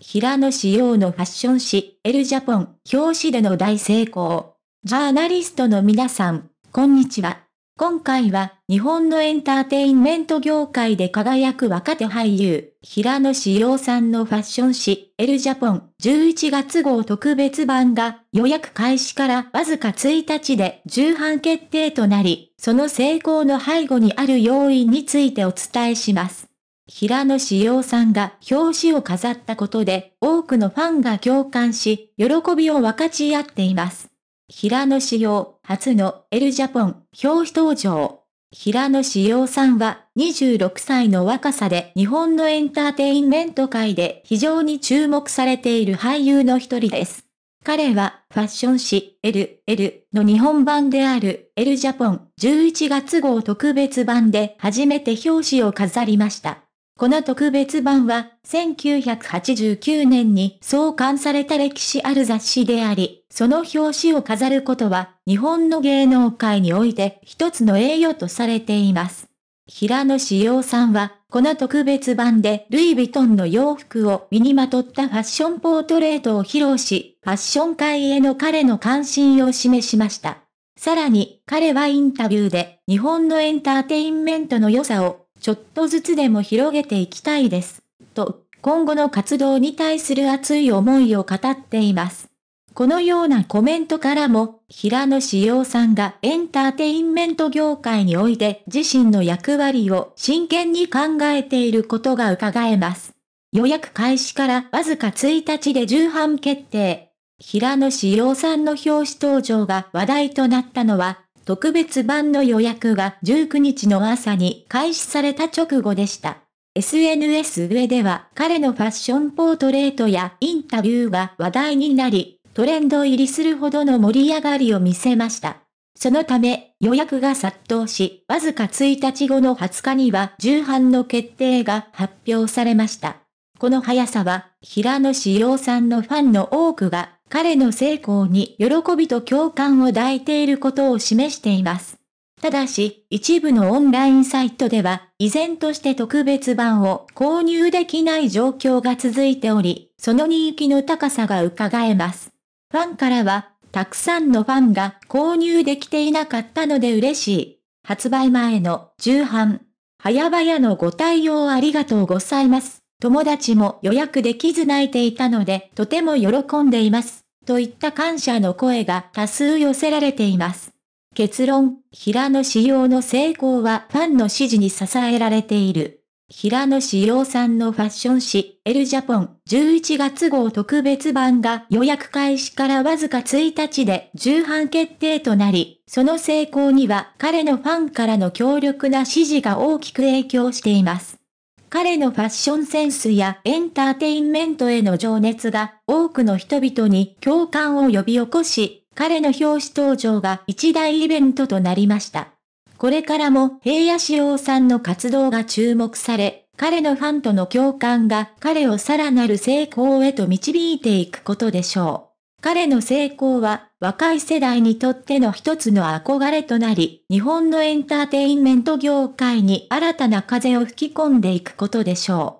平野紫耀のファッション誌、エルジャポン、表紙での大成功。ジャーナリストの皆さん、こんにちは。今回は、日本のエンターテインメント業界で輝く若手俳優、平野紫耀さんのファッション誌、エルジャポン、11月号特別版が、予約開始からわずか1日で重版決定となり、その成功の背後にある要因についてお伝えします。平野志陽さんが表紙を飾ったことで、多くのファンが共感し、喜びを分かち合っています。平野志陽、初のエルジャポン、表紙登場。平野志陽さんは26歳の若さで日本のエンターテインメント界で非常に注目されている俳優の一人です。彼はファッション誌 LL の日本版である L ジャポン11月号特別版で初めて表紙を飾りました。この特別版は、1989年に創刊された歴史ある雑誌であり、その表紙を飾ることは、日本の芸能界において一つの栄誉とされています。平野志陽さんは、この特別版でルイ・ヴィトンの洋服を身にまとったファッションポートレートを披露し、ファッション界への彼の関心を示しました。さらに、彼はインタビューで、日本のエンターテインメントの良さをちょっとずつでも広げていきたいです。と、今後の活動に対する熱い思いを語っています。このようなコメントからも、平野志陽さんがエンターテインメント業界において自身の役割を真剣に考えていることが伺えます。予約開始からわずか1日で重版決定。平野志陽さんの表紙登場が話題となったのは、特別版の予約が19日の朝に開始された直後でした。SNS 上では彼のファッションポートレートやインタビューが話題になり、トレンド入りするほどの盛り上がりを見せました。そのため、予約が殺到し、わずか1日後の20日には重版の決定が発表されました。この速さは、平野志陽さんのファンの多くが彼の成功に喜びと共感を抱いていることを示しています。ただし、一部のオンラインサイトでは、依然として特別版を購入できない状況が続いており、その人気の高さが伺えます。ファンからは、たくさんのファンが購入できていなかったので嬉しい。発売前の重版。早々のご対応ありがとうございます。友達も予約できず泣いていたので、とても喜んでいます。といった感謝の声が多数寄せられています。結論、平野紫耀の成功はファンの支持に支えられている。平野紫耀さんのファッション誌、エルジャポン11月号特別版が予約開始からわずか1日で重版決定となり、その成功には彼のファンからの強力な支持が大きく影響しています。彼のファッションセンスやエンターテインメントへの情熱が多くの人々に共感を呼び起こし、彼の表紙登場が一大イベントとなりました。これからも平野志陽さんの活動が注目され、彼のファンとの共感が彼をさらなる成功へと導いていくことでしょう。彼の成功は若い世代にとっての一つの憧れとなり、日本のエンターテインメント業界に新たな風を吹き込んでいくことでしょう。